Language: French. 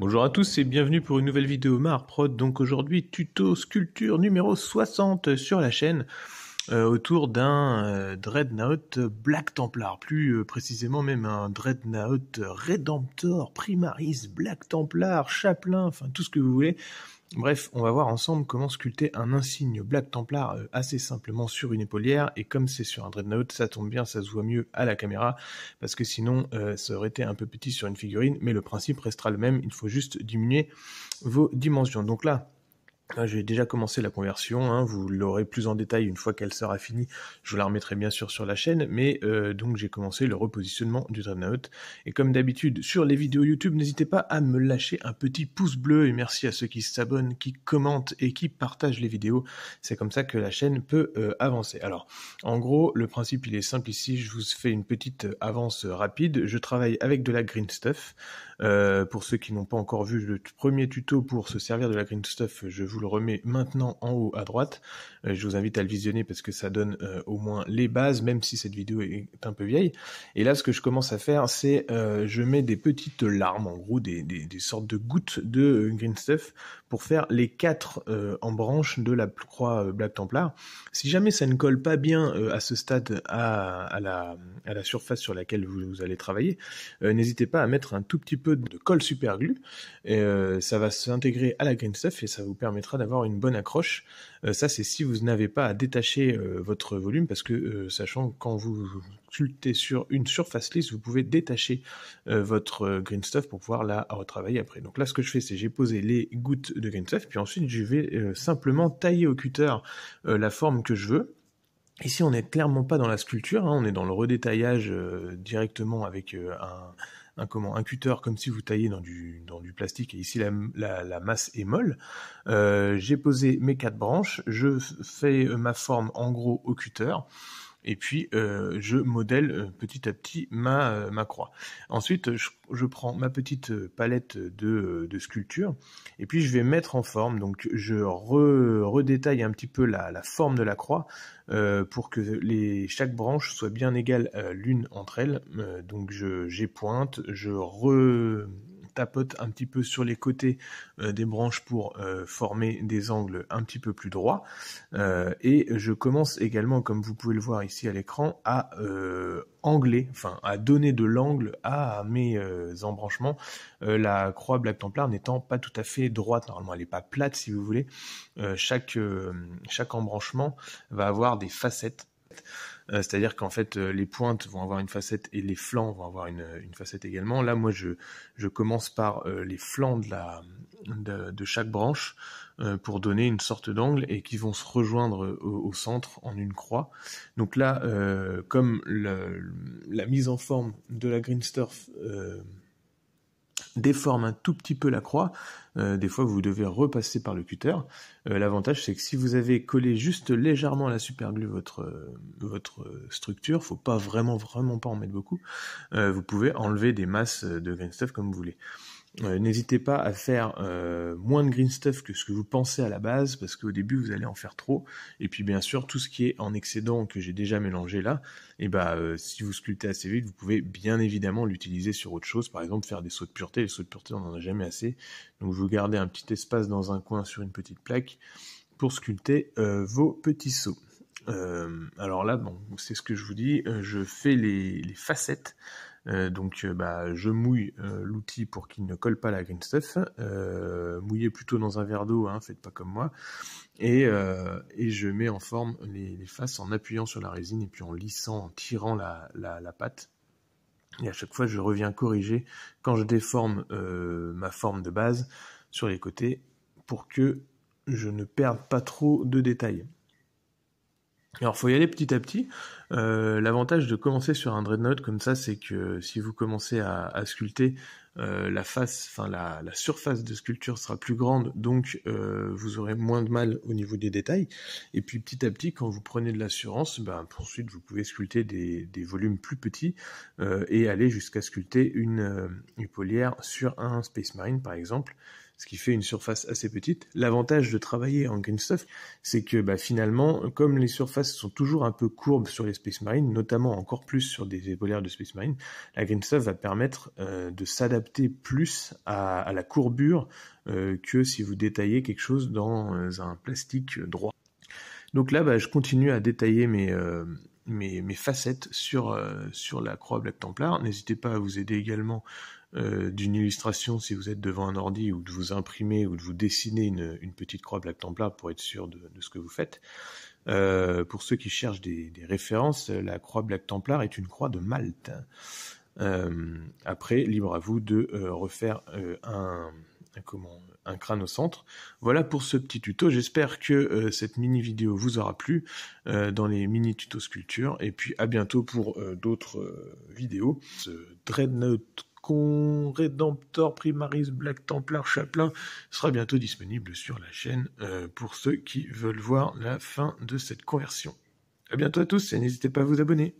Bonjour à tous et bienvenue pour une nouvelle vidéo Marprod. Donc aujourd'hui, tuto sculpture numéro 60 sur la chaîne. Euh, autour d'un euh, Dreadnought Black Templar, plus euh, précisément même un Dreadnought Redemptor, Primaris, Black Templar, Chaplain, enfin tout ce que vous voulez. Bref, on va voir ensemble comment sculpter un insigne Black Templar assez simplement sur une épaulière, et comme c'est sur un Dreadnought, ça tombe bien, ça se voit mieux à la caméra, parce que sinon ça aurait été un peu petit sur une figurine, mais le principe restera le même, il faut juste diminuer vos dimensions. Donc là, ah, j'ai déjà commencé la conversion, hein, vous l'aurez plus en détail une fois qu'elle sera finie, je vous la remettrai bien sûr sur la chaîne, mais euh, donc j'ai commencé le repositionnement du Dreadnought. Et comme d'habitude, sur les vidéos YouTube, n'hésitez pas à me lâcher un petit pouce bleu, et merci à ceux qui s'abonnent, qui commentent et qui partagent les vidéos, c'est comme ça que la chaîne peut euh, avancer. Alors, en gros, le principe il est simple ici, je vous fais une petite euh, avance rapide, je travaille avec de la green stuff, pour ceux qui n'ont pas encore vu le premier tuto pour se servir de la green stuff, je vous le remets maintenant en haut à droite. Euh, je vous invite à le visionner parce que ça donne euh, au moins les bases, même si cette vidéo est un peu vieille. Et là, ce que je commence à faire, c'est euh, je mets des petites larmes, en gros, des, sortes de gouttes de green stuff pour faire les quatre en branche de la croix Black Templar. Si jamais ça ne colle pas bien à ce stade à, la, surface sur laquelle vous, allez travailler, n'hésitez pas à mettre un tout petit peu de colle super ça va s'intégrer à la green stuff et ça vous permettra d'avoir une bonne accroche. Euh, ça, c'est si vous n'avez pas à détacher euh, votre volume, parce que euh, sachant que quand vous sculptez sur une surface lisse, vous pouvez détacher votre green stuff pour pouvoir la retravailler après. Donc là, ce que je fais, c'est j'ai posé les gouttes de green stuff, puis ensuite je vais simplement tailler au cutter la forme que je veux. Ici, on n'est clairement pas dans la sculpture, hein, on est dans le redétaillage directement avec un un, comment, un cutter comme si vous taillez dans du, dans du plastique et ici la, masse est molle. Euh, j'ai posé mes quatre branches, je fais ma forme en gros au cutter et puis euh, je modèle euh, petit à petit ma, euh, ma croix. Ensuite, je, prends ma petite palette de, de sculptures et puis je vais mettre en forme. Donc je redétaille un petit peu la, forme de la croix pour que les, chaque branche soit bien égale l'une entre elles. donc je pointe je re tapote un petit peu sur les côtés euh, des branches pour euh, former des angles un petit peu plus droits. Euh, et je commence également, comme vous pouvez le voir ici à l'écran, à angler, enfin à donner de l'angle à mes embranchements, la croix Black Templar n'étant pas tout à fait droite, normalement elle n'est pas plate si vous voulez, chaque, chaque embranchement va avoir des facettes. Euh, c'est-à-dire qu'en fait, euh, les pointes vont avoir une facette et les flancs vont avoir une, une facette également. Là, moi, je, je commence par euh, les flancs de, la, de, chaque branche pour donner une sorte d'angle et qui vont se rejoindre au, centre en une croix. Donc là, comme la mise en forme de la greensturf déforme un tout petit peu la croix, euh, des fois vous devez repasser par le cutter. Euh, l'avantage c'est que si vous avez collé juste légèrement à la superglue votre, euh, votre structure, faut pas vraiment vraiment pas en mettre beaucoup, vous pouvez enlever des masses de green stuff comme vous voulez. Euh, n'hésitez pas à faire euh, moins de green stuff que ce que vous pensez à la base, parce qu'au début vous allez en faire trop. Et puis bien sûr, tout ce qui est en excédent que j'ai déjà mélangé là, et eh bah ben, euh, si vous sculptez assez vite, vous pouvez bien évidemment l'utiliser sur autre chose. Par exemple, faire des sauts de pureté. Les sauts de pureté, on n'en a jamais assez. Donc vous gardez un petit espace dans un coin sur une petite plaque pour sculpter vos petits sauts. alors là, bon, c'est ce que je vous dis. Je fais les facettes. Euh, donc euh, bah, je mouille euh, l'outil pour qu'il ne colle pas la green stuff. mouillez plutôt dans un verre d'eau, hein, faites pas comme moi. Et, je mets en forme les, faces en appuyant sur la résine et puis en lissant, en tirant la, la pâte. Et à chaque fois, je reviens corriger quand je déforme ma forme de base sur les côtés pour que je ne perde pas trop de détails. Alors faut y aller petit à petit. Euh, l'avantage de commencer sur un dreadnought comme ça, c'est que si vous commencez à, sculpter, euh, la face, enfin la, surface de sculpture sera plus grande, donc euh, vous aurez moins de mal au niveau des détails. Et puis petit à petit, quand vous prenez de l'assurance, ben, ensuite vous pouvez sculpter des, des volumes plus petits et aller jusqu'à sculpter une, une, polière sur un Space Marine par exemple ce qui fait une surface assez petite. L'avantage de travailler en green stuff, c'est que bah, finalement, comme les surfaces sont toujours un peu courbes sur les Space Marines, notamment encore plus sur des épaulaires de Space Marine, la green stuff va permettre euh, de s'adapter plus à, la courbure euh, que si vous détaillez quelque chose dans euh, un plastique droit. Donc là, bah, je continue à détailler mes... mes, facettes sur, sur la croix Black Templar. N'hésitez pas à vous aider également euh, d'une illustration si vous êtes devant un ordi ou de vous imprimer ou de vous dessiner une, petite croix black templar pour être sûr de, ce que vous faites. Euh, pour ceux qui cherchent des, références, la croix black templar est une croix de Malte. Euh, après, libre à vous de refaire un, comment, un crâne au centre. Voilà pour ce petit tuto. J'espère que euh, cette mini vidéo vous aura plu euh, dans les mini tutos sculpture. Et puis à bientôt pour euh, d'autres vidéos. Ce Dreadnought Con, Redemptor, Primaris, Black Templar, Chaplain sera bientôt disponible sur la chaîne pour ceux qui veulent voir la fin de cette conversion. À bientôt à tous et n'hésitez pas à vous abonner.